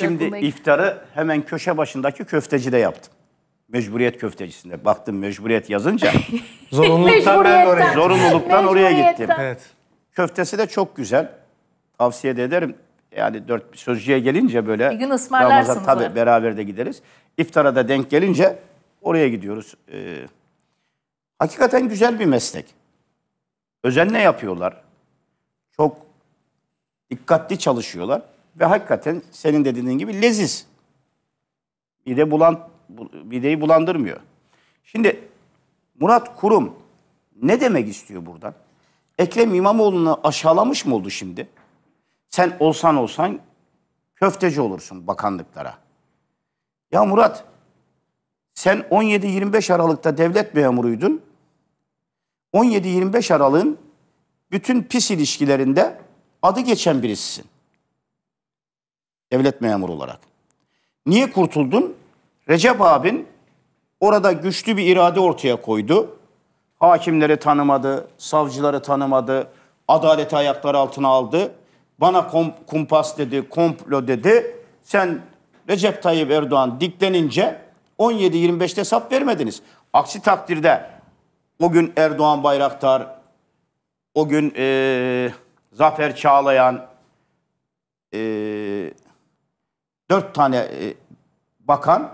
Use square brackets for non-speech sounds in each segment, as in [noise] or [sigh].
Şimdi iftarı hemen köşe başındaki köftecide yaptım. Mecburiyet köftecisinde. Baktım mecburiyet yazınca. [laughs] zorunluluktan ben oraya. Zorunluluktan oraya gittim. Evet. Köftesi de çok güzel. Tavsiye de ederim. Yani dört sözcüye gelince böyle. Bir gün ısmarlarsınız. Tabii ona. beraber de gideriz. İftara da denk gelince oraya gidiyoruz. Ee, hakikaten güzel bir meslek. Özenle yapıyorlar. Çok dikkatli çalışıyorlar. Ve hakikaten senin dediğin gibi leziz. bir de bulan, mideyi bulandırmıyor. Şimdi Murat Kurum ne demek istiyor buradan? Ekrem İmamoğlu'nu aşağılamış mı oldu şimdi? Sen olsan olsan köfteci olursun bakanlıklara. Ya Murat sen 17-25 Aralık'ta devlet memuruydun. 17-25 Aralık'ın bütün pis ilişkilerinde adı geçen birisisin devlet memuru olarak. Niye kurtuldun? Recep abin orada güçlü bir irade ortaya koydu. Hakimleri tanımadı, savcıları tanımadı, adaleti ayaklar altına aldı. Bana kumpas dedi, komplo dedi. Sen Recep Tayyip Erdoğan diklenince 17-25'te hesap vermediniz. Aksi takdirde o gün Erdoğan Bayraktar, o gün e, Zafer Çağlayan, e, dört tane e, bakan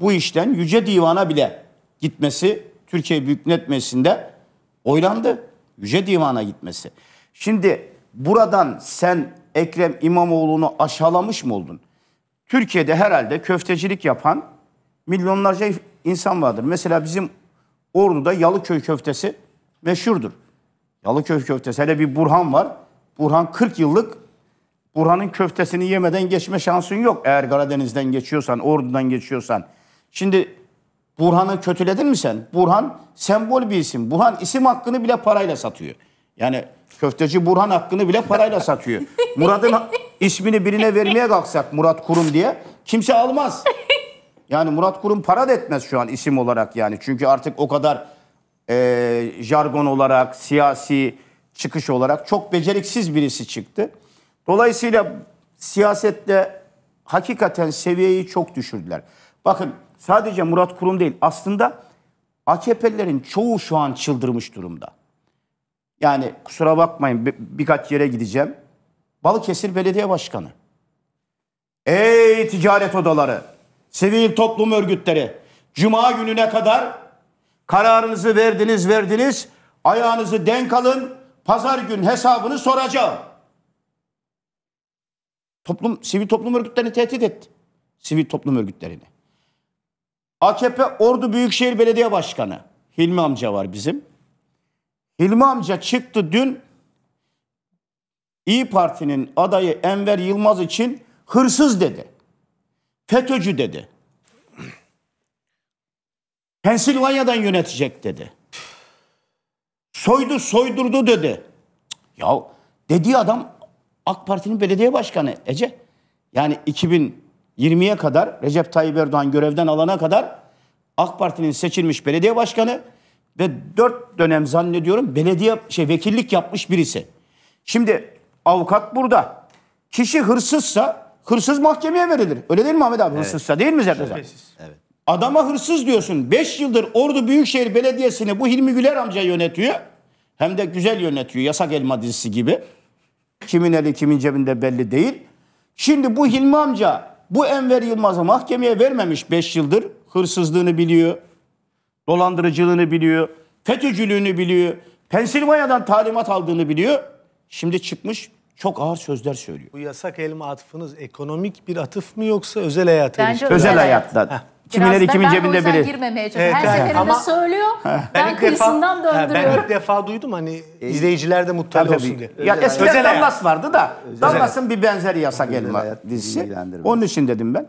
bu işten Yüce Divan'a bile gitmesi Türkiye Büyük Millet Meclisi'nde oylandı. Yüce Divan'a gitmesi. Şimdi buradan sen Ekrem İmamoğlu'nu aşağılamış mı oldun? Türkiye'de herhalde köftecilik yapan milyonlarca insan vardır. Mesela bizim Ordu'da Yalıköy köftesi meşhurdur. Yalıköy köftesi hele bir Burhan var. Burhan 40 yıllık Burhan'ın köftesini yemeden geçme şansın yok. Eğer Karadeniz'den geçiyorsan, Ordu'dan geçiyorsan. Şimdi Burhan'ı kötüledin mi sen? Burhan sembol bir isim. Burhan isim hakkını bile parayla satıyor. Yani köfteci Burhan hakkını bile parayla satıyor. Murat'ın ismini birine vermeye kalksak Murat Kurum diye kimse almaz. Yani Murat Kurum para da etmez şu an isim olarak yani. Çünkü artık o kadar e, jargon olarak, siyasi çıkış olarak çok beceriksiz birisi çıktı. Dolayısıyla siyasette hakikaten seviyeyi çok düşürdüler. Bakın sadece Murat Kurum değil aslında AKP'lilerin çoğu şu an çıldırmış durumda. Yani kusura bakmayın bir, birkaç yere gideceğim. Balıkesir Belediye Başkanı. Ey ticaret odaları, sivil toplum örgütleri. Cuma gününe kadar kararınızı verdiniz verdiniz. Ayağınızı denk alın. Pazar gün hesabını soracağım toplum sivil toplum örgütlerini tehdit etti. Sivil toplum örgütlerini. AKP Ordu Büyükşehir Belediye Başkanı Hilmi amca var bizim. Hilmi amca çıktı dün İyi Parti'nin adayı Enver Yılmaz için hırsız dedi. FETÖ'cü dedi. Pensilvanya'dan yönetecek dedi. Soydu soydurdu dedi. Ya dediği adam AK Parti'nin belediye başkanı Ece. Yani 2020'ye kadar Recep Tayyip Erdoğan görevden alana kadar AK Parti'nin seçilmiş belediye başkanı ve dört dönem zannediyorum belediye şey vekillik yapmış birisi. Şimdi avukat burada. Kişi hırsızsa hırsız mahkemeye verilir. Öyle değil mi Ahmet abi? Evet. Hırsızsa değil mi Zerreza? Evet. Adama hırsız diyorsun. Beş yıldır Ordu Büyükşehir Belediyesi'ni bu Hilmi Güler amca yönetiyor. Hem de güzel yönetiyor. Yasak Elma dizisi gibi. Kimin eli kimin cebinde belli değil. Şimdi bu Hilmi amca bu Enver Yılmaz'ı mahkemeye vermemiş 5 yıldır. Hırsızlığını biliyor, dolandırıcılığını biliyor, FETÖ'cülüğünü biliyor, Pensilvanya'dan talimat aldığını biliyor. Şimdi çıkmış çok ağır sözler söylüyor. Bu yasak elma atfınız ekonomik bir atıf mı yoksa özel hayata ilişkin? özel hayatla. Heh. Kimileri Biraz kimin ben cebinde biri. girmemeye Evet, Her seferinde ama söylüyor. Ben, ben kıyısından defa, döndürüyorum. Ben ilk defa duydum hani e, izleyiciler de mutlaka tabii, diye. Ya eskiden Özel Dallas vardı da Dallas'ın bir benzeri yasa elma dizisi. Onun için dedim ben.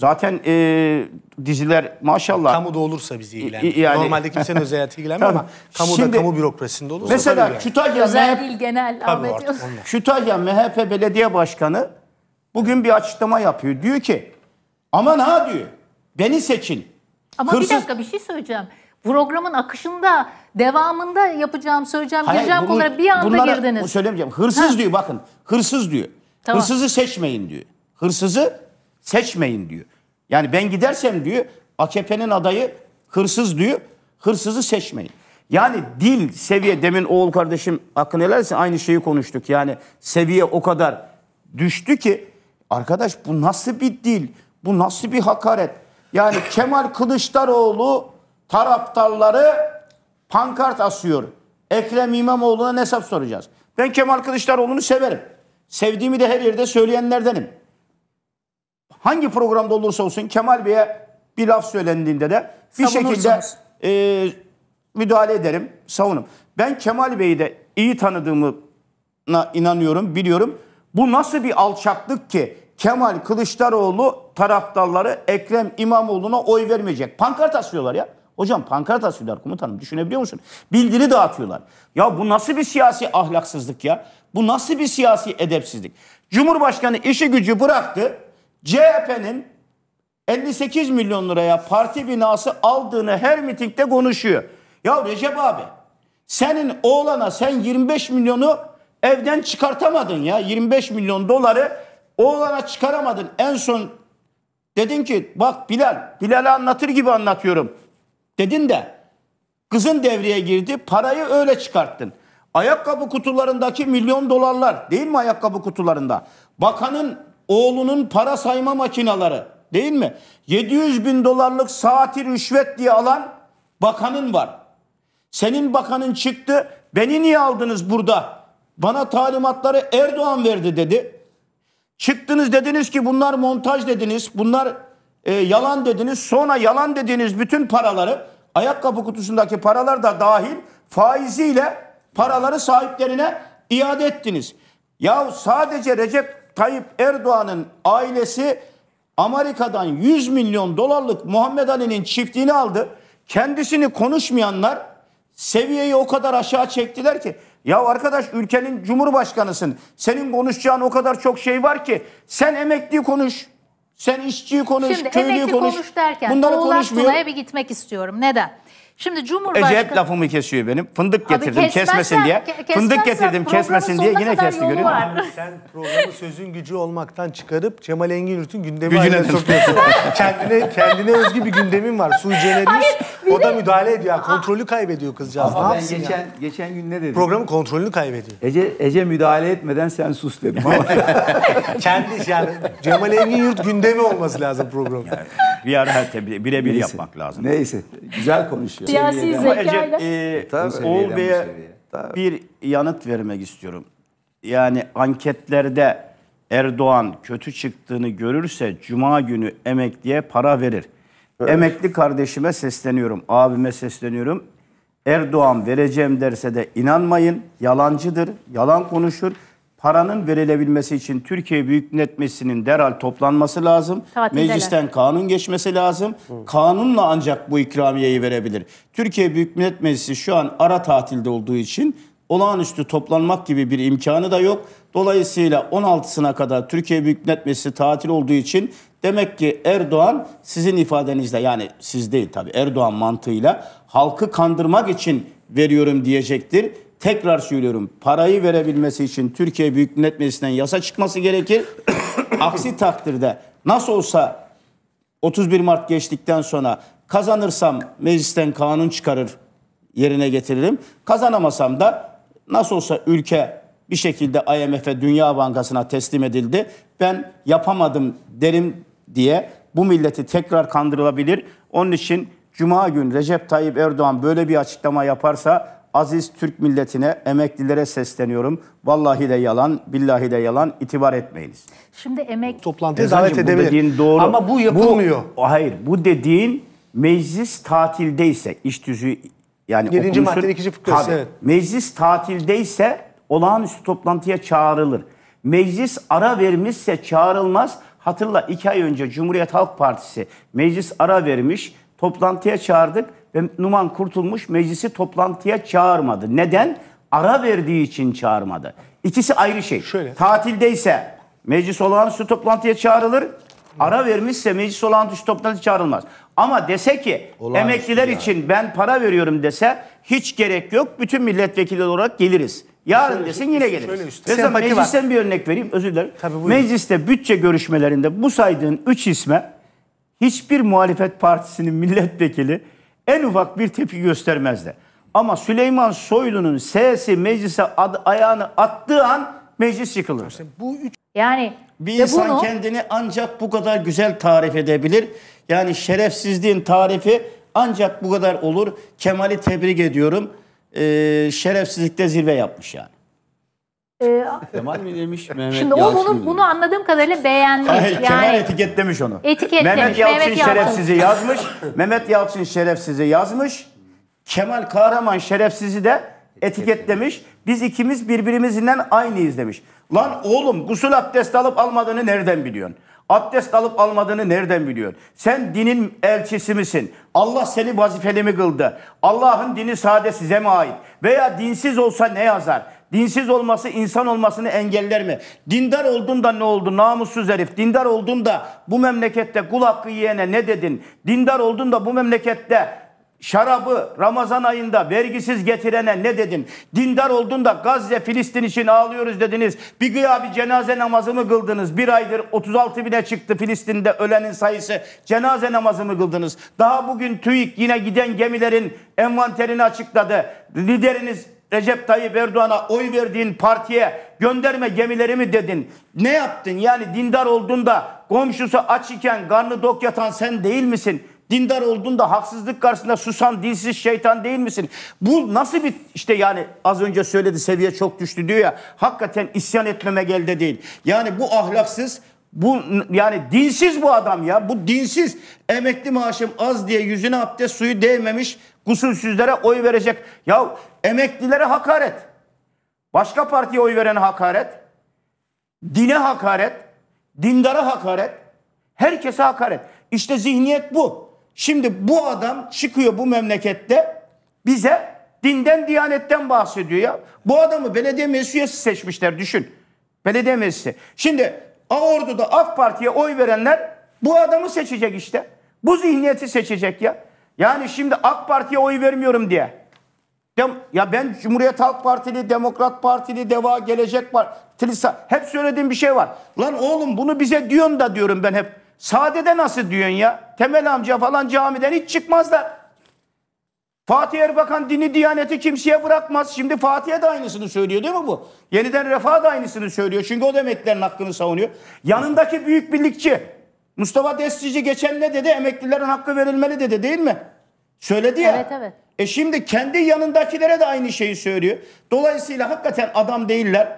Zaten e, diziler maşallah. Kamuda olursa bizi e, ilgilendirir. E, yani, Normalde kimsenin [laughs] özel hayatı ilgilenmiyor ama kamu Şimdi, kamu bürokrasisinde olursa Mesela yani. Kütahya, özel MHP, değil, genel, artık, Kütahya MHP Belediye Başkanı bugün bir açıklama yapıyor. Diyor ki aman ha diyor Beni seçin. Ama Hırsız... bir dakika bir şey söyleyeceğim. Programın akışında, devamında yapacağım, söyleyeceğim, Hayır, gireceğim bunu, konulara bir anda bunlara, girdiniz. Söylemeyeceğim. Hırsız ha. diyor bakın. Hırsız diyor. Tamam. Hırsızı seçmeyin diyor. Hırsızı seçmeyin diyor. Yani ben gidersem diyor AKP'nin adayı hırsız diyor. Hırsızı seçmeyin. Yani dil seviye demin oğul kardeşim akın helalsin aynı şeyi konuştuk. Yani seviye o kadar düştü ki arkadaş bu nasıl bir dil? Bu nasıl bir hakaret? Yani Kemal Kılıçdaroğlu taraftarları pankart asıyor. Ekrem İmamoğlu'na hesap soracağız. Ben Kemal Kılıçdaroğlu'nu severim. Sevdiğimi de her yerde söyleyenlerdenim. Hangi programda olursa olsun Kemal Bey'e bir laf söylendiğinde de bir şekilde e, müdahale ederim, savunurum. Ben Kemal Bey'i de iyi tanıdığımına inanıyorum, biliyorum. Bu nasıl bir alçaklık ki Kemal Kılıçdaroğlu taraftarları Ekrem İmamoğlu'na oy vermeyecek. Pankart asıyorlar ya. Hocam pankart asıyorlar komutanım düşünebiliyor musun? Bildiri dağıtıyorlar. Ya bu nasıl bir siyasi ahlaksızlık ya? Bu nasıl bir siyasi edepsizlik? Cumhurbaşkanı işi gücü bıraktı. CHP'nin 58 milyon liraya parti binası aldığını her mitingde konuşuyor. Ya Recep abi senin oğlana sen 25 milyonu evden çıkartamadın ya. 25 milyon doları Oğlana çıkaramadın. En son dedin ki bak Bilal, Bilal'e anlatır gibi anlatıyorum. Dedin de kızın devreye girdi. Parayı öyle çıkarttın. Ayakkabı kutularındaki milyon dolarlar değil mi ayakkabı kutularında? Bakanın oğlunun para sayma makinaları değil mi? 700 bin dolarlık saati rüşvet diye alan bakanın var. Senin bakanın çıktı beni niye aldınız burada? Bana talimatları Erdoğan verdi dedi. Çıktınız dediniz ki bunlar montaj dediniz, bunlar e, yalan dediniz. Sonra yalan dediğiniz bütün paraları, ayakkabı kutusundaki paralar da dahil faiziyle paraları sahiplerine iade ettiniz. Ya sadece Recep Tayyip Erdoğan'ın ailesi Amerika'dan 100 milyon dolarlık Muhammed Ali'nin çiftliğini aldı. Kendisini konuşmayanlar seviyeyi o kadar aşağı çektiler ki ya arkadaş ülkenin cumhurbaşkanısın. Senin konuşacağın o kadar çok şey var ki sen emekliyi konuş. Sen işçiyi konuş, Şimdi köylüyü konuş. konuş derken Bunları konuşmuyor. bir gitmek istiyorum. Neden? Şimdi Cumhurbaşkanı... Ecep lafımı kesiyor benim. Fındık getirdim kesmesin diye. Fındık getirdim kesmesin diye yine kesti görüyor musun? sen programı sözün gücü olmaktan çıkarıp Cemal Engin Yurt'un gündemi Gücüne sokuyorsun. kendine, kendine özgü bir gündemin var. Sui generis. Hayır o da müdahale ediyor. Ah. Kontrolü kaybediyor kızcağız. ne yapsın geçen, ya? geçen gün ne dedi? Programın kontrolünü kaybediyor. Ece, Ece müdahale etmeden sen sus dedim ama. [laughs] Kendi yani Cemal Engin Yurt gündemi olması lazım program. Yani bir ara birebir Neyse. yapmak lazım. Neyse. Güzel konuşuyor. Siyasi zekayla. Ece, e, e, Tabii, Oğul Bey'e bir yanıt vermek istiyorum. Yani anketlerde Erdoğan kötü çıktığını görürse Cuma günü emekliye para verir. Evet. Emekli kardeşime sesleniyorum, abime sesleniyorum. Erdoğan vereceğim derse de inanmayın. Yalancıdır, yalan konuşur. Paranın verilebilmesi için Türkiye Büyük Millet Meclisi'nin derhal toplanması lazım. Tatildeler. Meclisten kanun geçmesi lazım. Hı. Kanunla ancak bu ikramiyeyi verebilir. Türkiye Büyük Millet Meclisi şu an ara tatilde olduğu için olağanüstü toplanmak gibi bir imkanı da yok. Dolayısıyla 16'sına kadar Türkiye Büyük Millet Meclisi tatil olduğu için Demek ki Erdoğan sizin ifadenizle yani siz değil tabii Erdoğan mantığıyla halkı kandırmak için veriyorum diyecektir. Tekrar söylüyorum parayı verebilmesi için Türkiye Büyük Millet Meclisi'nden yasa çıkması gerekir. [coughs] Aksi takdirde nasıl olsa 31 Mart geçtikten sonra kazanırsam meclisten kanun çıkarır yerine getiririm. Kazanamasam da nasıl olsa ülke bir şekilde IMF'e Dünya Bankası'na teslim edildi. Ben yapamadım derim diye bu milleti tekrar kandırılabilir. Onun için Cuma gün Recep Tayyip Erdoğan böyle bir açıklama yaparsa aziz Türk milletine, emeklilere sesleniyorum. Vallahi de yalan, billahi de yalan. itibar etmeyiniz. Şimdi emek... Toplantıya davet edebilir. dediğin doğru. Ama bu yapılmıyor. Bu, hayır, bu dediğin meclis tatildeyse, iş düzü yani Birinci okunuşun, maddede ikinci fıkrası. Tabii, evet. Meclis tatildeyse olağanüstü toplantıya çağrılır. Meclis ara vermişse çağrılmaz. Hatırla iki ay önce Cumhuriyet Halk Partisi meclis ara vermiş, toplantıya çağırdık ve Numan Kurtulmuş meclisi toplantıya çağırmadı. Neden? Ara verdiği için çağırmadı. İkisi ayrı şey. Şöyle. Tatildeyse meclis olağanüstü toplantıya çağrılır. Ara vermişse meclis olağanüstü toplantıya çağrılmaz. Ama dese ki olağanüstü emekliler yani. için ben para veriyorum dese hiç gerek yok. Bütün milletvekili olarak geliriz. Yarın şöyle, desin yine gelir. Mesela meclisten bir örnek vereyim. Özür dilerim. Tabii, Mecliste bütçe görüşmelerinde bu saydığın üç isme hiçbir muhalefet partisinin [laughs] milletvekili en ufak bir tepki göstermezdi. Ama Süleyman Soylu'nun S'si meclise ad, ayağını attığı an meclis yıkılır. bu üç... Yani bir insan bunu... kendini ancak bu kadar güzel tarif edebilir. Yani şerefsizliğin tarifi ancak bu kadar olur. Kemal'i tebrik ediyorum e, şerefsizlikte zirve yapmış yani. Ee, Kemal mi demiş [laughs] Mehmet Şimdi o Yalçın bunu, mı? bunu anladığım kadarıyla beğenmiş. Hayır, yani, Kemal etiketlemiş onu. Etiketlemiş. Mehmet Yalçın Mehmet şerefsizi yazmış. Mehmet Yalçın şerefsizi yazmış. Kemal Kahraman şerefsizi de etiketlemiş. Biz ikimiz birbirimizinden aynıyız demiş. Lan oğlum gusül abdesti alıp almadığını nereden biliyorsun? Abdest alıp almadığını nereden biliyor? Sen dinin elçisi misin? Allah seni vazifeli mi kıldı? Allah'ın dini sade size mi ait? Veya dinsiz olsa ne yazar? Dinsiz olması insan olmasını engeller mi? Dindar oldun da ne oldu namussuz herif? Dindar oldun da bu memlekette kul hakkı yiyene ne dedin? Dindar oldun da bu memlekette şarabı Ramazan ayında vergisiz getirene ne dedin? Dindar oldun da Gazze Filistin için ağlıyoruz dediniz. Bir gıyabi cenaze namazı mı kıldınız? Bir aydır 36 bine çıktı Filistin'de ölenin sayısı. Cenaze namazı mı kıldınız? Daha bugün TÜİK yine giden gemilerin envanterini açıkladı. Lideriniz Recep Tayyip Erdoğan'a oy verdiğin partiye gönderme gemileri mi dedin. Ne yaptın? Yani dindar oldun da komşusu aç iken karnı dok yatan sen değil misin? Dindar olduğunda haksızlık karşısında susan dilsiz şeytan değil misin? Bu nasıl bir işte yani az önce söyledi seviye çok düştü diyor ya. Hakikaten isyan etmeme gelde değil. Yani bu ahlaksız bu yani dinsiz bu adam ya. Bu dinsiz. Emekli maaşım az diye yüzüne abdest suyu değmemiş kusursüzlere oy verecek. Ya emeklilere hakaret. Başka partiye oy verene hakaret. Dine hakaret. Dindara hakaret. Herkese hakaret. İşte zihniyet bu. Şimdi bu adam çıkıyor bu memlekette bize dinden diyanetten bahsediyor ya. Bu adamı belediye meclisi seçmişler düşün. Belediye meclisi. Şimdi Ordu'da AK Parti'ye oy verenler bu adamı seçecek işte. Bu zihniyeti seçecek ya. Yani şimdi AK Parti'ye oy vermiyorum diye. Ya ben Cumhuriyet Halk Partili, Demokrat Partili, Deva, Gelecek Partili hep söylediğim bir şey var. Lan oğlum bunu bize diyorsun da diyorum ben hep. Saadede nasıl diyorsun ya? Temel amca falan camiden hiç çıkmazlar. Fatih Erbakan dini diyaneti kimseye bırakmaz. Şimdi Fatih'e de aynısını söylüyor değil mi bu? Yeniden Refah da aynısını söylüyor. Çünkü o da emeklilerin hakkını savunuyor. Yanındaki büyük birlikçi Mustafa Destici geçen ne dedi? Emeklilerin hakkı verilmeli dedi değil mi? Söyledi ya. Evet evet. E şimdi kendi yanındakilere de aynı şeyi söylüyor. Dolayısıyla hakikaten adam değiller.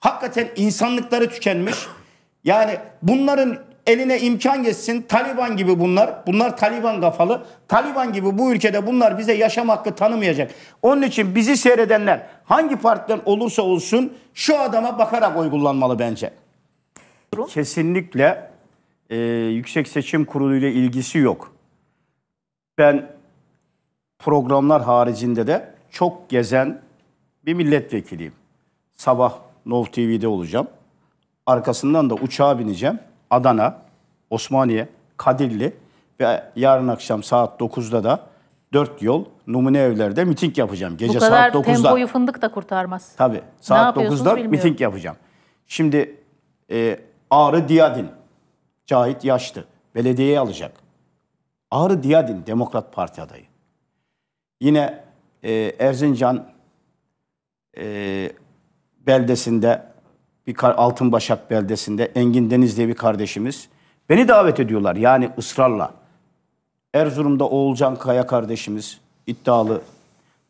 Hakikaten insanlıkları tükenmiş. Yani bunların eline imkan geçsin Taliban gibi bunlar. Bunlar Taliban kafalı. Taliban gibi bu ülkede bunlar bize yaşam hakkı tanımayacak. Onun için bizi seyredenler hangi partiden olursa olsun şu adama bakarak oy kullanmalı bence. Kesinlikle e, Yüksek Seçim Kurulu ile ilgisi yok. Ben programlar haricinde de çok gezen bir milletvekiliyim. Sabah Nov TV'de olacağım. Arkasından da uçağa bineceğim. Adana, Osmaniye, Kadirli ve yarın akşam saat 9'da da 4 yol numune evlerde miting yapacağım. Gece Bu kadar saat 9'da. tempoyu fındık da kurtarmaz. Tabii. Saat 9'da miting yapacağım. Şimdi e, Ağrı Diyadin, Cahit Yaşlı belediyeyi alacak. Ağrı Diyadin Demokrat Parti adayı. Yine e, Erzincan e, beldesinde bir altın başak beldesinde Engin Deniz diye bir kardeşimiz. Beni davet ediyorlar yani ısrarla. Erzurum'da Oğulcan Kaya kardeşimiz iddialı.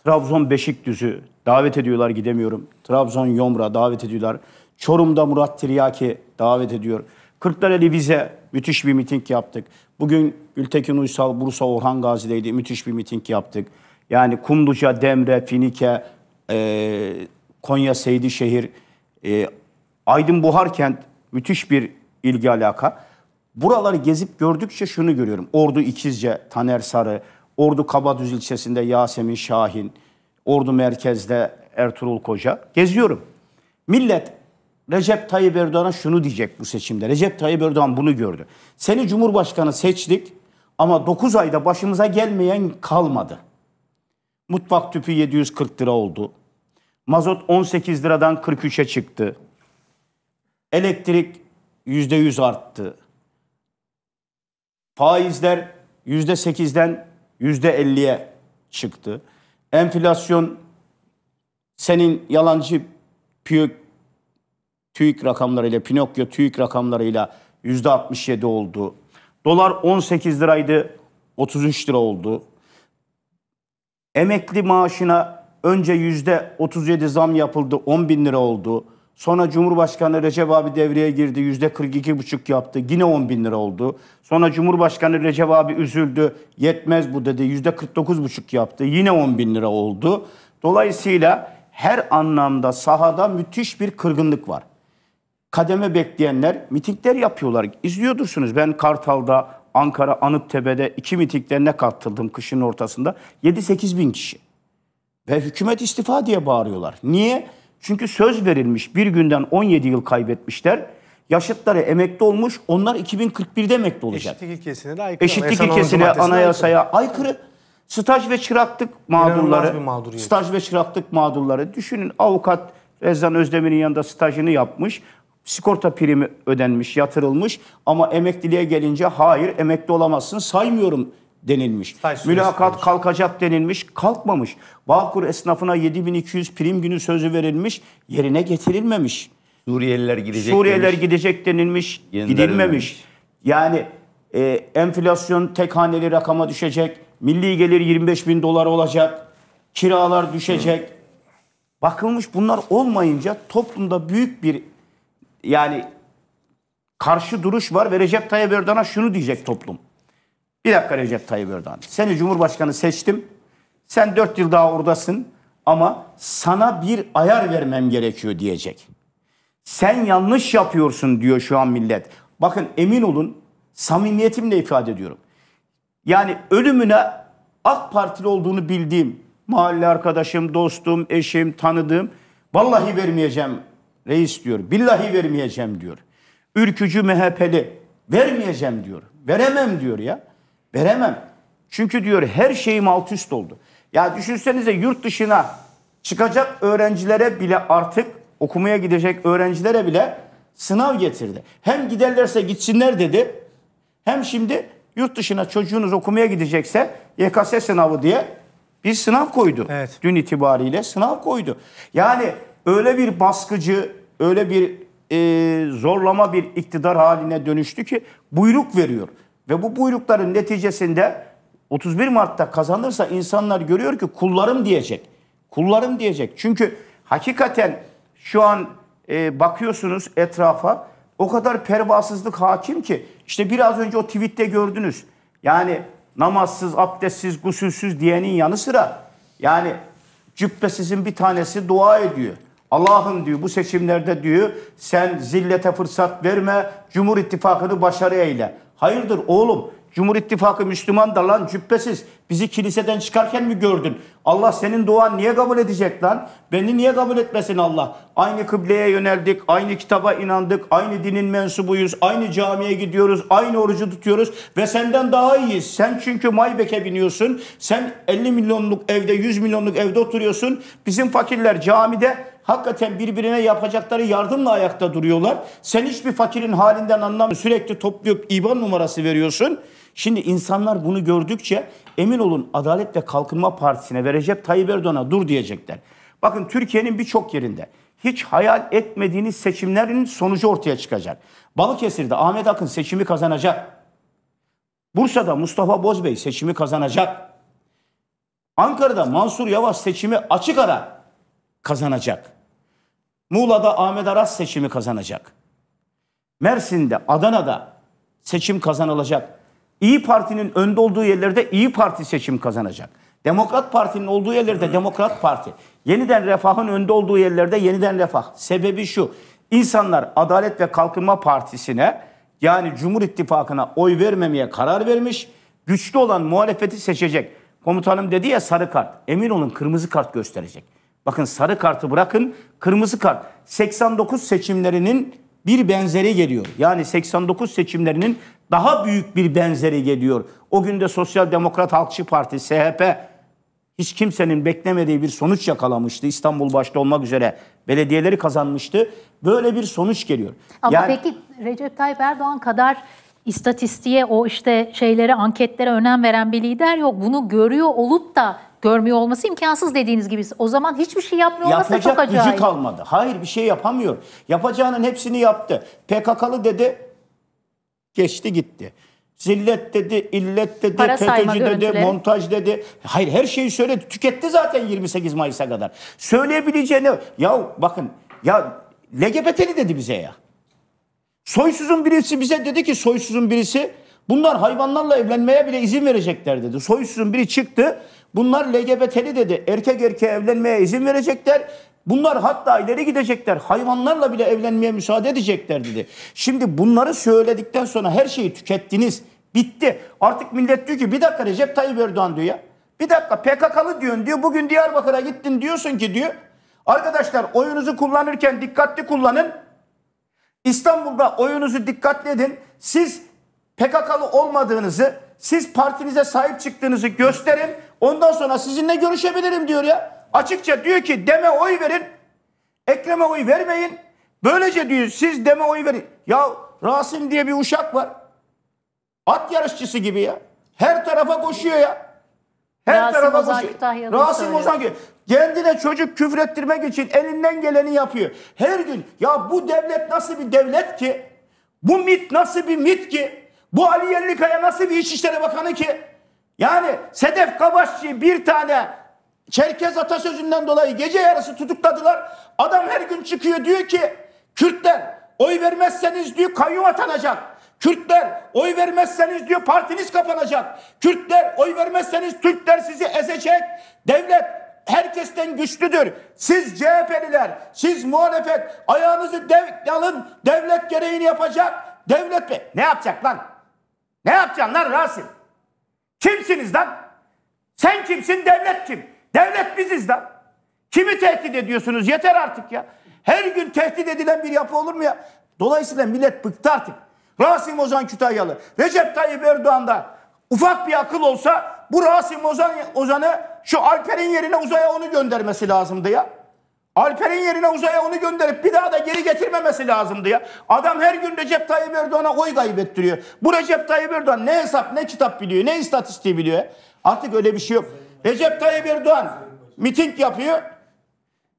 Trabzon Beşikdüzü davet ediyorlar gidemiyorum. Trabzon Yomra davet ediyorlar. Çorum'da Murat Tiryaki davet ediyor. Kırklareli Vize müthiş bir miting yaptık. Bugün Ültekin Uysal Bursa Orhan Gazi'deydi müthiş bir miting yaptık. Yani Kumluca, Demre, Finike, e, Konya Seydişehir, e, Aydın buhar kent müthiş bir ilgi alaka. Buraları gezip gördükçe şunu görüyorum. Ordu İkizce, Taner Sarı, Ordu Kabadüz ilçesinde Yasemin Şahin, Ordu merkezde Ertuğrul Koca. Geziyorum. Millet Recep Tayyip Erdoğan'a şunu diyecek bu seçimde. Recep Tayyip Erdoğan bunu gördü. Seni Cumhurbaşkanı seçtik ama 9 ayda başımıza gelmeyen kalmadı. Mutfak tüpü 740 lira oldu. Mazot 18 liradan 43'e çıktı. Elektrik yüzde yüz arttı. Faizler yüzde sekizden yüzde elliye çıktı. Enflasyon senin yalancı piyök TÜİK rakamlarıyla, Pinokyo TÜİK rakamlarıyla yüzde %67 oldu. Dolar 18 liraydı, 33 lira oldu. Emekli maaşına önce yüzde %37 zam yapıldı, 10 bin lira oldu. Sonra Cumhurbaşkanı Recep abi devreye girdi. Yüzde 42 buçuk yaptı. Yine 10 bin lira oldu. Sonra Cumhurbaşkanı Recep abi üzüldü. Yetmez bu dedi. Yüzde 49 buçuk yaptı. Yine 10 bin lira oldu. Dolayısıyla her anlamda sahada müthiş bir kırgınlık var. Kademe bekleyenler mitingler yapıyorlar. İzliyordursunuz. Ben Kartal'da, Ankara, Anıttepe'de iki mitinglerine katıldım kışın ortasında. 7-8 bin kişi. Ve hükümet istifa diye bağırıyorlar. Niye? Niye? Çünkü söz verilmiş bir günden 17 yıl kaybetmişler. Yaşıtları emekli olmuş. Onlar 2041'de emekli olacak. Eşitlik ilkesine de aykırı. Eşitlik ilkesine anayasaya aykırı. aykırı. Staj ve çıraklık mağdurları. Staj ve çıraklık mağdurları. Düşünün avukat Rezan Özdemir'in yanında stajını yapmış. Sigorta primi ödenmiş, yatırılmış ama emekliliğe gelince hayır emekli olamazsın saymıyorum denilmiş. Taş Mülakat olmuş. kalkacak denilmiş, kalkmamış. Bağkur esnafına 7200 prim günü sözü verilmiş, yerine getirilmemiş. Suriyeliler gidecek Suriyeliler demiş. gidecek denilmiş, gidilmemiş. Yani e, enflasyon tek haneli rakama düşecek, milli gelir 25 bin dolar olacak, kiralar düşecek. Hı. Bakılmış bunlar olmayınca toplumda büyük bir yani karşı duruş var ve Recep Tayyip Erdoğan'a şunu diyecek toplum. Bir dakika Recep Tayyip Erdoğan. Seni Cumhurbaşkanı seçtim. Sen dört yıl daha oradasın ama sana bir ayar vermem gerekiyor diyecek. Sen yanlış yapıyorsun diyor şu an millet. Bakın emin olun samimiyetimle ifade ediyorum. Yani ölümüne AK Partili olduğunu bildiğim mahalle arkadaşım, dostum, eşim, tanıdığım vallahi vermeyeceğim reis diyor. Billahi vermeyeceğim diyor. Ürkücü MHP'li vermeyeceğim diyor. Veremem diyor ya. Veremem. Çünkü diyor her şeyim alt üst oldu. Ya düşünsenize yurt dışına çıkacak öğrencilere bile artık okumaya gidecek öğrencilere bile sınav getirdi. Hem giderlerse gitsinler dedi. Hem şimdi yurt dışına çocuğunuz okumaya gidecekse YKS sınavı diye bir sınav koydu. Evet. Dün itibariyle sınav koydu. Yani öyle bir baskıcı, öyle bir e, zorlama bir iktidar haline dönüştü ki buyruk veriyor. Ve bu buyrukların neticesinde 31 Mart'ta kazanırsa insanlar görüyor ki kullarım diyecek. Kullarım diyecek. Çünkü hakikaten şu an e, bakıyorsunuz etrafa o kadar pervasızlık hakim ki işte biraz önce o tweette gördünüz. Yani namazsız, abdestsiz, gusülsüz diyenin yanı sıra yani cübbesizin bir tanesi dua ediyor. Allah'ım diyor bu seçimlerde diyor sen zillete fırsat verme, Cumhur İttifakı'nı başarı eyle. Hayırdır oğlum? Cumhur İttifakı Müslüman da lan cübbesiz. Bizi kiliseden çıkarken mi gördün? Allah senin duan niye kabul edecek lan? Beni niye kabul etmesin Allah? Aynı kıbleye yöneldik, aynı kitaba inandık, aynı dinin mensubuyuz, aynı camiye gidiyoruz, aynı orucu tutuyoruz ve senden daha iyiyiz. Sen çünkü Maybek'e biniyorsun, sen 50 milyonluk evde, 100 milyonluk evde oturuyorsun. Bizim fakirler camide Hakikaten birbirine yapacakları yardımla ayakta duruyorlar. Sen hiçbir fakirin halinden anlamıyorsun. Sürekli toplayıp IBAN numarası veriyorsun. Şimdi insanlar bunu gördükçe emin olun Adalet ve Kalkınma Partisi'ne ve Recep Tayyip Erdoğan'a dur diyecekler. Bakın Türkiye'nin birçok yerinde hiç hayal etmediğiniz seçimlerin sonucu ortaya çıkacak. Balıkesir'de Ahmet Akın seçimi kazanacak. Bursa'da Mustafa Bozbey seçimi kazanacak. Ankara'da Mansur Yavaş seçimi açık ara kazanacak. Muğla'da Ahmet Aras seçimi kazanacak. Mersin'de, Adana'da seçim kazanılacak. İyi Parti'nin önde olduğu yerlerde İyi Parti seçim kazanacak. Demokrat Parti'nin olduğu yerlerde Demokrat Parti. Yeniden Refah'ın önde olduğu yerlerde Yeniden Refah. Sebebi şu. İnsanlar Adalet ve Kalkınma Partisi'ne yani Cumhur İttifakı'na oy vermemeye karar vermiş. Güçlü olan muhalefeti seçecek. Komutanım dedi ya sarı kart. Emin olun kırmızı kart gösterecek. Bakın sarı kartı bırakın kırmızı kart. 89 seçimlerinin bir benzeri geliyor. Yani 89 seçimlerinin daha büyük bir benzeri geliyor. O gün de Sosyal Demokrat Halkçı Parti, SHP hiç kimsenin beklemediği bir sonuç yakalamıştı. İstanbul başta olmak üzere belediyeleri kazanmıştı. Böyle bir sonuç geliyor. Ama yani, peki Recep Tayyip Erdoğan kadar istatistiğe, o işte şeylere, anketlere önem veren bir lider yok. Bunu görüyor olup da görmüyor olması imkansız dediğiniz gibi. O zaman hiçbir şey yapmıyor olması da çok Yapacak acayip. gücü kalmadı. Hayır bir şey yapamıyor. Yapacağının hepsini yaptı. PKK'lı dedi geçti gitti. Zillet dedi, illet dedi, Para FETÖ'cü dedi, görüntüleri. montaj dedi. Hayır her şeyi söyledi. Tüketti zaten 28 Mayıs'a kadar. Söyleyebileceğini... Ya bakın ya LGBT'li dedi bize ya. Soysuzun birisi bize dedi ki soysuzun birisi bunlar hayvanlarla evlenmeye bile izin verecekler dedi. Soysuzun biri çıktı Bunlar LGBT'li dedi. Erkek erkeğe evlenmeye izin verecekler. Bunlar hatta ileri gidecekler. Hayvanlarla bile evlenmeye müsaade edecekler dedi. Şimdi bunları söyledikten sonra her şeyi tükettiniz. Bitti. Artık millet diyor ki bir dakika Recep Tayyip Erdoğan diyor ya. Bir dakika PKK'lı diyorsun diyor. Bugün Diyarbakır'a gittin diyorsun ki diyor. Arkadaşlar oyunuzu kullanırken dikkatli kullanın. İstanbul'da oyunuzu dikkatli edin. Siz PKK'lı olmadığınızı, siz partinize sahip çıktığınızı gösterin. Ondan sonra sizinle görüşebilirim diyor ya. Açıkça diyor ki deme oy verin. Ekrem'e oy vermeyin. Böylece diyor siz deme oy verin. Ya Rasim diye bir uşak var. At yarışçısı gibi ya. Her tarafa koşuyor ya. Her Rasim tarafa Ozan koşuyor. Kütahya'da Rasim söylüyor. Ozan ki kendine çocuk küfrettirmek için elinden geleni yapıyor. Her gün ya bu devlet nasıl bir devlet ki? Bu mit nasıl bir mit ki? Bu Ali Yerlikaya nasıl bir İçişleri Bakanı ki? Yani Sedef Kabaşçı'yı bir tane Çerkez atasözünden dolayı gece yarısı tutukladılar. Adam her gün çıkıyor diyor ki Kürtler oy vermezseniz diyor kayyum atanacak. Kürtler oy vermezseniz diyor partiniz kapanacak. Kürtler oy vermezseniz Türkler sizi ezecek. Devlet herkesten güçlüdür. Siz CHP'liler, siz muhalefet ayağınızı dev, alın devlet gereğini yapacak. Devlet be ne yapacak lan? Ne yapacaksın lan Rasim? Kimsiniz lan? Sen kimsin devlet kim? Devlet biziz lan. Kimi tehdit ediyorsunuz? Yeter artık ya. Her gün tehdit edilen bir yapı olur mu ya? Dolayısıyla millet bıktı artık. Rasim Ozan Kütahyalı, Recep Tayyip Erdoğan'da ufak bir akıl olsa bu Rasim Ozan, Ozan'ı şu Alper'in yerine uzaya onu göndermesi lazımdı ya. Alper'in yerine uzaya onu gönderip bir daha da geri getirmemesi lazımdı ya. Adam her gün Recep Tayyip Erdoğan'a oy kaybettiriyor. Bu Recep Tayyip Erdoğan ne hesap ne kitap biliyor ne istatistiği biliyor. Artık öyle bir şey yok. Recep Tayyip Erdoğan miting yapıyor.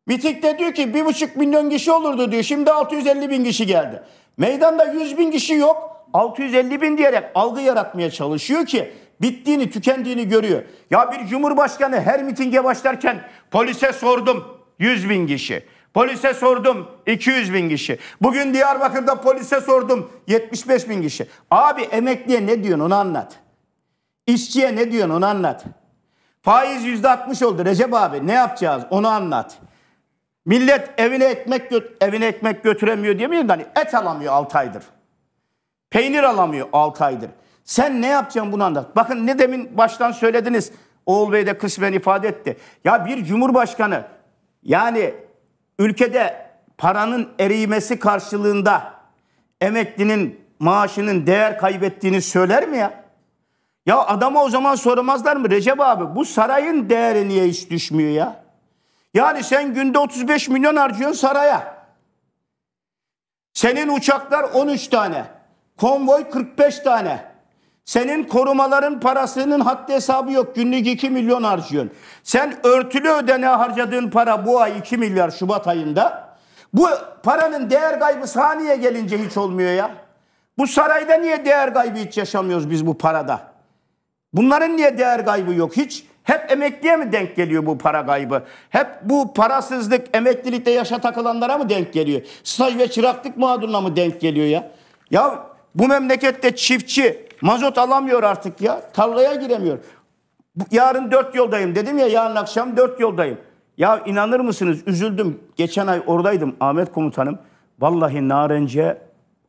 Mitingde diyor ki bir buçuk milyon kişi olurdu diyor. Şimdi 650 bin kişi geldi. Meydanda 100 bin kişi yok. 650 bin diyerek algı yaratmaya çalışıyor ki bittiğini tükendiğini görüyor. Ya bir cumhurbaşkanı her mitinge başlarken polise sordum. 100 bin kişi. Polise sordum 200 bin kişi. Bugün Diyarbakır'da polise sordum 75 bin kişi. Abi emekliye ne diyorsun onu anlat. İşçiye ne diyorsun onu anlat. Faiz yüzde 60 oldu Recep abi ne yapacağız onu anlat. Millet evine ekmek göt evine ekmek götüremiyor diye mi? Hani et alamıyor 6 aydır. Peynir alamıyor 6 aydır. Sen ne yapacaksın bunu anlat. Bakın ne demin baştan söylediniz. Oğul Bey de kısmen ifade etti. Ya bir cumhurbaşkanı yani ülkede paranın eriymesi karşılığında emeklinin maaşının değer kaybettiğini söyler mi ya? Ya adama o zaman sormazlar mı Recep abi bu sarayın değeri niye hiç düşmüyor ya? Yani sen günde 35 milyon harcıyorsun saraya. Senin uçaklar 13 tane. Konvoy 45 tane. Senin korumaların parasının haddi hesabı yok. Günlük 2 milyon harcıyorsun. Sen örtülü ödeneğe harcadığın para bu ay 2 milyar Şubat ayında. Bu paranın değer kaybı saniye gelince hiç olmuyor ya. Bu sarayda niye değer kaybı hiç yaşamıyoruz biz bu parada? Bunların niye değer kaybı yok hiç? Hep emekliye mi denk geliyor bu para kaybı? Hep bu parasızlık emeklilikte yaşa takılanlara mı denk geliyor? Staj ve çıraklık mağduruna mı denk geliyor ya? Ya bu memlekette çiftçi, Mazot alamıyor artık ya. Tarlaya giremiyor. Yarın dört yoldayım dedim ya yarın akşam dört yoldayım. Ya inanır mısınız üzüldüm. Geçen ay oradaydım Ahmet komutanım. Vallahi Narence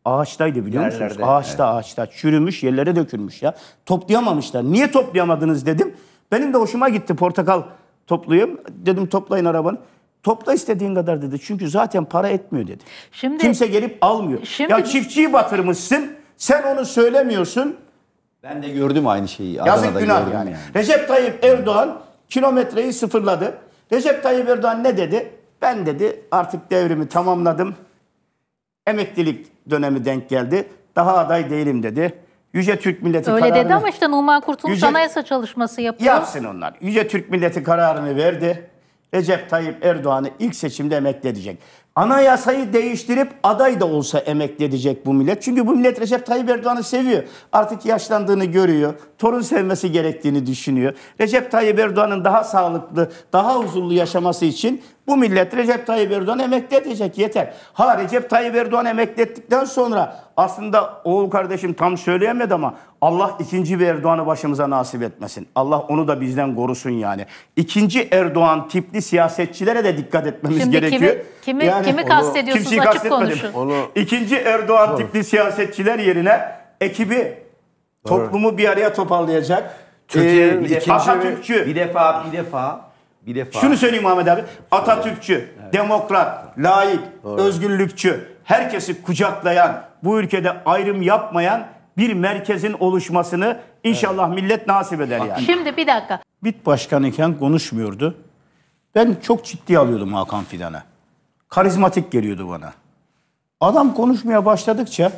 ağaçtaydı biliyor Yerlerde, musunuz? Ağaçta evet. ağaçta çürümüş yerlere dökülmüş ya. Toplayamamışlar. Niye toplayamadınız dedim. Benim de hoşuma gitti portakal toplayayım. Dedim toplayın arabanı. Topla istediğin kadar dedi. Çünkü zaten para etmiyor dedi. Şimdi, Kimse gelip almıyor. Şimdi, ya çiftçiyi batırmışsın. Sen onu söylemiyorsun. Ben de gördüm aynı şeyi. Yazık günah yani. yani. Recep Tayyip Erdoğan kilometreyi sıfırladı. Recep Tayyip Erdoğan ne dedi? Ben dedi artık devrimi tamamladım. Emeklilik dönemi denk geldi. Daha aday değilim dedi. Yüce Türk Milleti Öyle kararını... dedi ama işte Numan Kurtulmuş Yüce... Anayasa çalışması yapıyor. Yapsın onlar. Yüce Türk Milleti kararını verdi. Recep Tayyip Erdoğan'ı ilk seçimde emekli edecek. Anayasayı değiştirip aday da olsa emekli edecek bu millet. Çünkü bu millet Recep Tayyip Erdoğan'ı seviyor. Artık yaşlandığını görüyor. Torun sevmesi gerektiğini düşünüyor. Recep Tayyip Erdoğan'ın daha sağlıklı, daha huzurlu yaşaması için bu millet Recep Tayyip Erdoğan emekli edecek yeter. Ha Recep Tayyip Erdoğan emekli ettikten sonra aslında oğul kardeşim tam söyleyemedi ama Allah ikinci bir Erdoğan'ı başımıza nasip etmesin. Allah onu da bizden korusun yani. İkinci Erdoğan tipli siyasetçilere de dikkat etmemiz Şimdi gerekiyor. Kimi, kimi, yani, kimi kastediyorsunuz onu, açık konuşun. İkinci Erdoğan tipli siyasetçiler yerine ekibi, toplumu bir araya toparlayacak. Türkiye'nin ee, ikinci Atatürkçü. bir defa bir defa bir defa. Şunu söyleyeyim Muhammed abi. Atatürkçü, evet. demokrat, laik, Doğru. özgürlükçü, herkesi kucaklayan, bu ülkede ayrım yapmayan bir merkezin oluşmasını inşallah evet. millet nasip eder yani. Şimdi bir dakika. Bit başkanı konuşmuyordu. Ben çok ciddi alıyordum Hakan Fidan'a. Karizmatik geliyordu bana. Adam konuşmaya başladıkça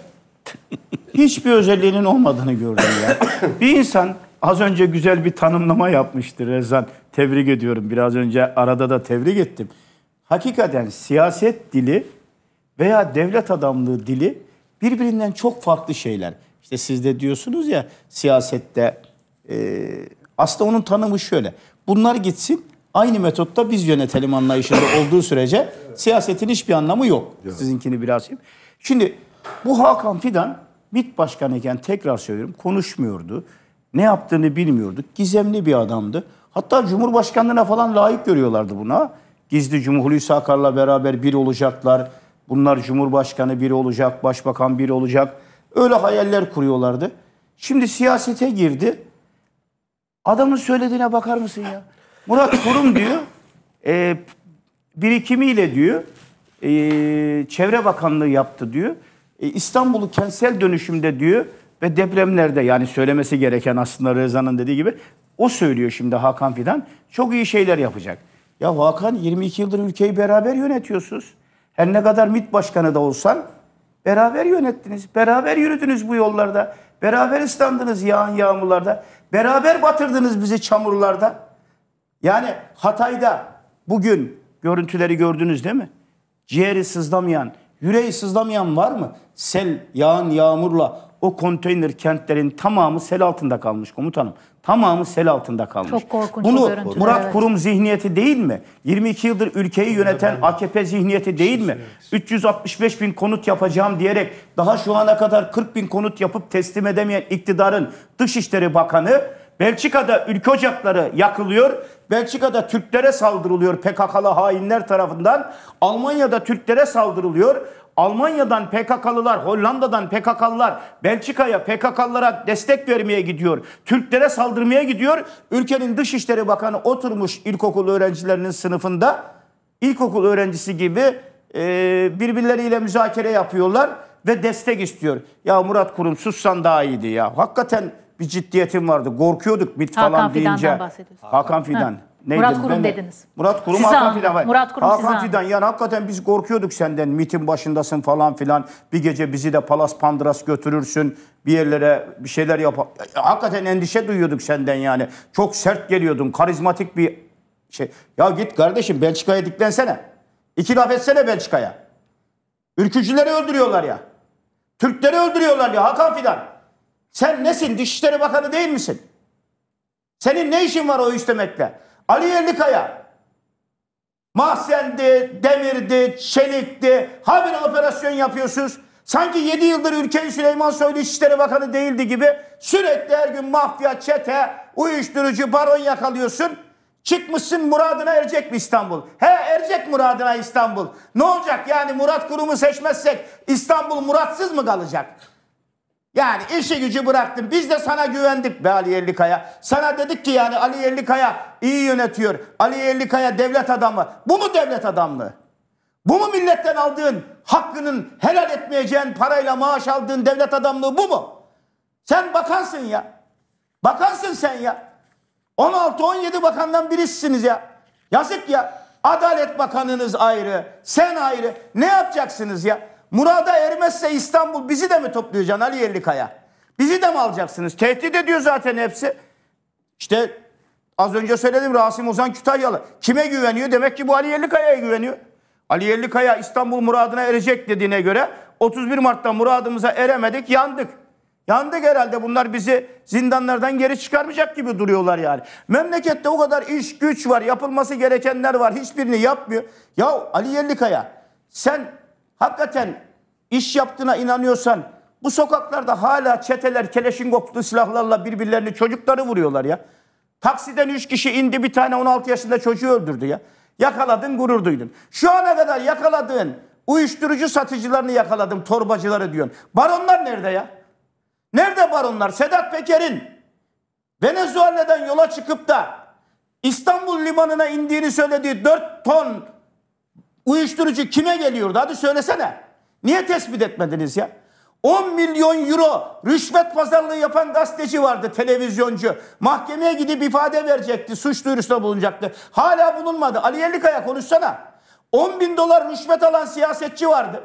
[laughs] hiçbir özelliğinin olmadığını gördüm ya. bir insan Az önce güzel bir tanımlama yapmıştı Rezan. Tebrik ediyorum. Biraz önce arada da tebrik ettim. Hakikaten siyaset dili veya devlet adamlığı dili birbirinden çok farklı şeyler. İşte siz de diyorsunuz ya siyasette e, aslında onun tanımı şöyle. Bunlar gitsin aynı metotta biz yönetelim anlayışında olduğu sürece siyasetin hiçbir anlamı yok. Ya. Sizinkini biraz yapayım. Şimdi bu Hakan Fidan MİT başkanı iken tekrar söylüyorum konuşmuyordu. Ne yaptığını bilmiyorduk. Gizemli bir adamdı. Hatta Cumhurbaşkanlığına falan layık görüyorlardı buna. Gizli Cumhurhulusi Akar'la beraber bir olacaklar. Bunlar Cumhurbaşkanı biri olacak, başbakan biri olacak. Öyle hayaller kuruyorlardı. Şimdi siyasete girdi. Adamın söylediğine bakar mısın ya? Murat Kurum diyor, e, birikimiyle diyor, e, Çevre Bakanlığı yaptı diyor. E, İstanbul'u kentsel dönüşümde diyor, ve depremlerde yani söylemesi gereken aslında Rıza'nın dediği gibi o söylüyor şimdi Hakan Fidan çok iyi şeyler yapacak. Ya Hakan 22 yıldır ülkeyi beraber yönetiyorsunuz. Her ne kadar MİT başkanı da olsan beraber yönettiniz. Beraber yürüdünüz bu yollarda. Beraber ıslandınız yağan yağmurlarda. Beraber batırdınız bizi çamurlarda. Yani Hatay'da bugün görüntüleri gördünüz değil mi? Ciğeri sızlamayan, yüreği sızlamayan var mı? Sel, yağan yağmurla o konteyner kentlerin tamamı sel altında kalmış komutanım. Tamamı sel altında kalmış. Çok korkunç Bunu görüntü, Murat evet. Kurum zihniyeti değil mi? 22 yıldır ülkeyi yöneten AKP zihniyeti değil mi? 365 şey, şey. bin konut yapacağım diyerek daha şu ana kadar 40 bin konut yapıp teslim edemeyen iktidarın Dışişleri Bakanı Belçika'da ülke ocakları yakılıyor. Belçika'da Türklere saldırılıyor PKK'lı hainler tarafından. Almanya'da Türklere saldırılıyor. Almanya'dan PKK'lılar, Hollanda'dan PKK'lılar Belçika'ya PKK'lılara destek vermeye gidiyor. Türklere saldırmaya gidiyor. Ülkenin Dışişleri Bakanı oturmuş ilkokul öğrencilerinin sınıfında ilkokul öğrencisi gibi e, birbirleriyle müzakere yapıyorlar ve destek istiyor. Ya Murat Kurum sussan daha iyiydi ya. Hakikaten bir ciddiyetim vardı. Korkuyorduk MIT Hakan falan Fidan'dan deyince. Hakan Fidan. Ha. Neydi? Murat Kurum ben, dediniz. Murat Kurum, size Hakan Fidan Murat Kurum Hakan Fidan yani hakikaten biz korkuyorduk senden. Mitin başındasın falan filan. Bir gece bizi de Palas Pandras götürürsün. Bir yerlere bir şeyler yap. Hakikaten endişe duyuyorduk senden yani. Çok sert geliyordun. Karizmatik bir şey. Ya git kardeşim Belçika'ya diklensene. İki laf etsene Belçika'ya. Ürkücüleri öldürüyorlar ya. Türkleri öldürüyorlar ya Hakan Fidan. Sen nesin? Dışişleri Bakanı değil misin? Senin ne işin var o istemekle? Ali Yerlikaya mahzendi, demirdi, çelikti. Habire operasyon yapıyorsunuz. Sanki 7 yıldır ülkeyi Süleyman Soylu İçişleri Bakanı değildi gibi sürekli her gün mafya, çete, uyuşturucu, baron yakalıyorsun. Çıkmışsın muradına erecek mi İstanbul? He erecek muradına İstanbul. Ne olacak yani Murat Kurum'u seçmezsek İstanbul muratsız mı kalacak? Yani işi gücü bıraktın. Biz de sana güvendik be Ali Yerlikaya. Sana dedik ki yani Ali Yerlikaya iyi yönetiyor. Ali Yerlikaya devlet adamı. Bu mu devlet adamlığı? Bu mu milletten aldığın hakkının helal etmeyeceğin parayla maaş aldığın devlet adamlığı bu mu? Sen bakansın ya. Bakansın sen ya. 16-17 bakandan birisiniz ya. Yazık ya. Adalet Bakanınız ayrı, sen ayrı. Ne yapacaksınız ya? Murada ermezse İstanbul bizi de mi topluyor Can Ali Yerlikaya? Bizi de mi alacaksınız? Tehdit ediyor zaten hepsi. İşte az önce söyledim Rasim Ozan Kütahyalı. Kime güveniyor? Demek ki bu Ali Yerlikaya'ya güveniyor. Ali Yerlikaya İstanbul muradına erecek dediğine göre 31 Mart'ta muradımıza eremedik yandık. Yandık herhalde bunlar bizi zindanlardan geri çıkarmayacak gibi duruyorlar yani. Memlekette o kadar iş güç var yapılması gerekenler var hiçbirini yapmıyor. Ya Ali Yerlikaya sen hakikaten iş yaptığına inanıyorsan bu sokaklarda hala çeteler keleşinkoplu silahlarla birbirlerini çocukları vuruyorlar ya. Taksiden 3 kişi indi bir tane 16 yaşında çocuğu öldürdü ya. Yakaladın gurur duydun. Şu ana kadar yakaladığın uyuşturucu satıcılarını yakaladım torbacıları diyorsun. Baronlar nerede ya? Nerede baronlar? Sedat Peker'in Venezuela'dan yola çıkıp da İstanbul limanına indiğini söylediği 4 ton uyuşturucu kime geliyordu? Hadi söylesene. Niye tespit etmediniz ya? 10 milyon euro rüşvet pazarlığı yapan gazeteci vardı, televizyoncu. Mahkemeye gidip ifade verecekti, suç duyurusunda bulunacaktı. Hala bulunmadı. Ali Yerlikaya konuşsana. 10 bin dolar rüşvet alan siyasetçi vardı.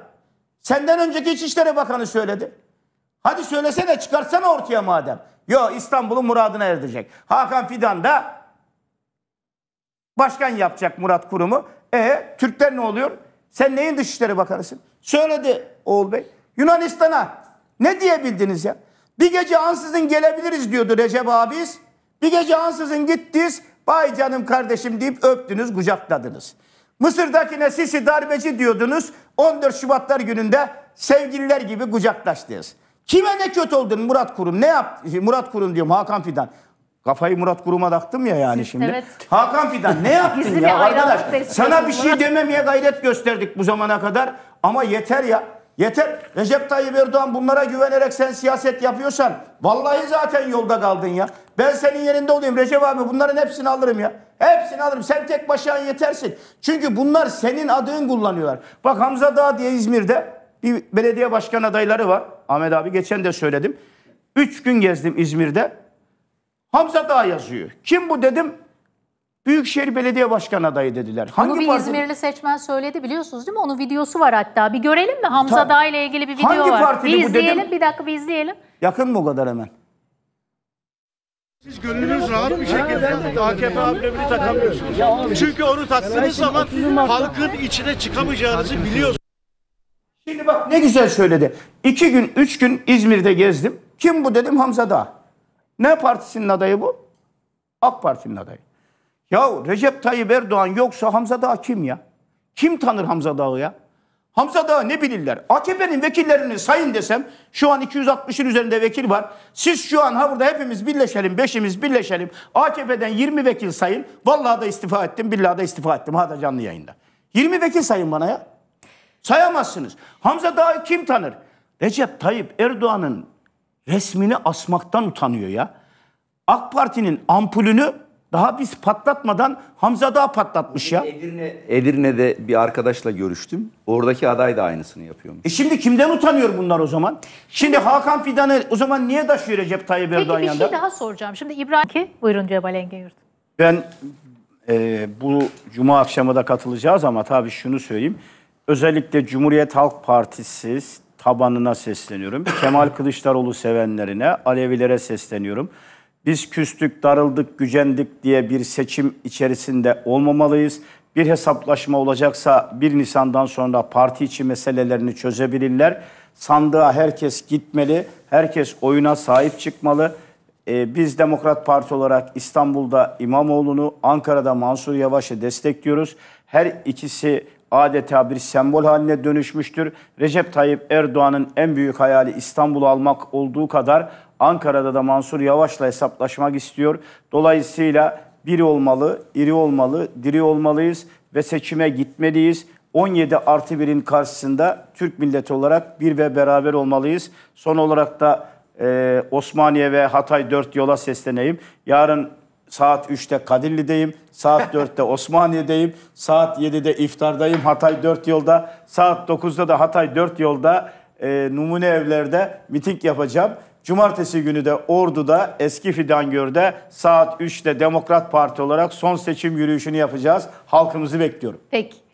Senden önceki İçişleri Bakanı söyledi. Hadi söylesene çıkarsana ortaya madem. Yo İstanbul'un muradına erecek. Hakan Fidan da başkan yapacak Murat Kurum'u. E Türkler ne oluyor? Sen neyin Dışişleri Bakanısın? Söyledi Oğul Bey. Yunanistan'a ne diyebildiniz ya? Bir gece ansızın gelebiliriz diyordu Recep abis. Bir gece ansızın gittiniz. Bay canım kardeşim deyip öptünüz, kucakladınız. Mısır'dakine Sisi darbeci diyordunuz. 14 Şubatlar gününde sevgililer gibi kucaklaştınız. Kime ne kötü oldun Murat Kurum? Ne yaptı? Murat Kurum diyorum Hakan Fidan. Kafayı Murat Kurum'a taktım ya yani şimdi. Evet. Hakan Fidan ne [laughs] yaptın ya arkadaş? Sana bir şey dememeye gayret gösterdik bu zamana kadar. Ama yeter ya. Yeter. Recep Tayyip Erdoğan bunlara güvenerek sen siyaset yapıyorsan vallahi zaten yolda kaldın ya. Ben senin yerinde olayım Recep abi bunların hepsini alırım ya. Hepsini alırım. Sen tek başına yetersin. Çünkü bunlar senin adın kullanıyorlar. Bak Hamza Dağ diye İzmir'de bir belediye başkan adayları var. Ahmet abi geçen de söyledim. Üç gün gezdim İzmir'de. Hamza Dağ yazıyor. Kim bu dedim? Büyükşehir Belediye Başkan adayı dediler. Hangi Bunu bir partinin? İzmirli seçmen söyledi biliyorsunuz değil mi? Onun videosu var hatta. Bir görelim mi? Hamza Ta, Dağ ile ilgili bir video hangi var. Hangi partili bir izleyelim. dedim? Bir dakika bir izleyelim. Yakın mı o kadar hemen? Siz gönlünüz rahat bir şekilde AKP amblemini takamıyorsunuz. Çünkü onu taktığınız zaman halkın içine çıkamayacağınızı biliyorsunuz. Şimdi bak ne güzel söyledi. İki gün, üç gün İzmir'de gezdim. Kim bu dedim Hamza Dağ. Ne partisinin adayı bu? AK Parti'nin adayı. Ya Recep Tayyip Erdoğan yoksa Hamza Dağ kim ya? Kim tanır Hamza Dağ'ı ya? Hamza dağı ne bilirler? AKP'nin vekillerini sayın desem şu an 260'ın üzerinde vekil var. Siz şu an ha burada hepimiz birleşelim, beşimiz birleşelim. AKP'den 20 vekil sayın. Vallahi da istifa ettim, billahi da istifa ettim. Ha da canlı yayında. 20 vekil sayın bana ya. Sayamazsınız. Hamza Dağ'ı kim tanır? Recep Tayyip Erdoğan'ın resmini asmaktan utanıyor ya. AK Parti'nin ampulünü daha biz patlatmadan Hamza daha patlatmış ya. Edirne, Edirne'de bir arkadaşla görüştüm. Oradaki aday da aynısını yapıyormuş. E şimdi kimden utanıyor bunlar o zaman? Şimdi Hakan Fidan'ı o zaman niye taşıyor Recep Tayyip Erdoğan yanında? Peki bir şey daha soracağım. Şimdi İbrahim ki buyurun Cebal Engin Ben e, bu cuma akşamı da katılacağız ama tabii şunu söyleyeyim. Özellikle Cumhuriyet Halk Partisi tabanına sesleniyorum. [coughs] Kemal Kılıçdaroğlu sevenlerine, Alevilere sesleniyorum. Biz küstük, darıldık, gücendik diye bir seçim içerisinde olmamalıyız. Bir hesaplaşma olacaksa 1 Nisan'dan sonra parti içi meselelerini çözebilirler. Sandığa herkes gitmeli, herkes oyuna sahip çıkmalı. Ee, biz Demokrat Parti olarak İstanbul'da İmamoğlu'nu, Ankara'da Mansur Yavaş'ı destekliyoruz. Her ikisi adeta bir sembol haline dönüşmüştür. Recep Tayyip Erdoğan'ın en büyük hayali İstanbul'u almak olduğu kadar Ankara'da da Mansur Yavaş'la hesaplaşmak istiyor. Dolayısıyla biri olmalı, iri olmalı, diri olmalıyız ve seçime gitmeliyiz. 17 artı 1'in karşısında Türk milleti olarak bir ve beraber olmalıyız. Son olarak da e, Osmaniye ve Hatay 4 yola sesleneyim. Yarın Saat 3'te Kadilli'deyim. Saat 4'te [laughs] Osmaniye'deyim. Saat 7'de iftardayım Hatay 4 yolda. Saat 9'da da Hatay 4 yolda e, numune evlerde miting yapacağım. Cumartesi günü de Ordu'da eski Fidangör'de saat 3'te Demokrat Parti olarak son seçim yürüyüşünü yapacağız. Halkımızı bekliyorum. Peki.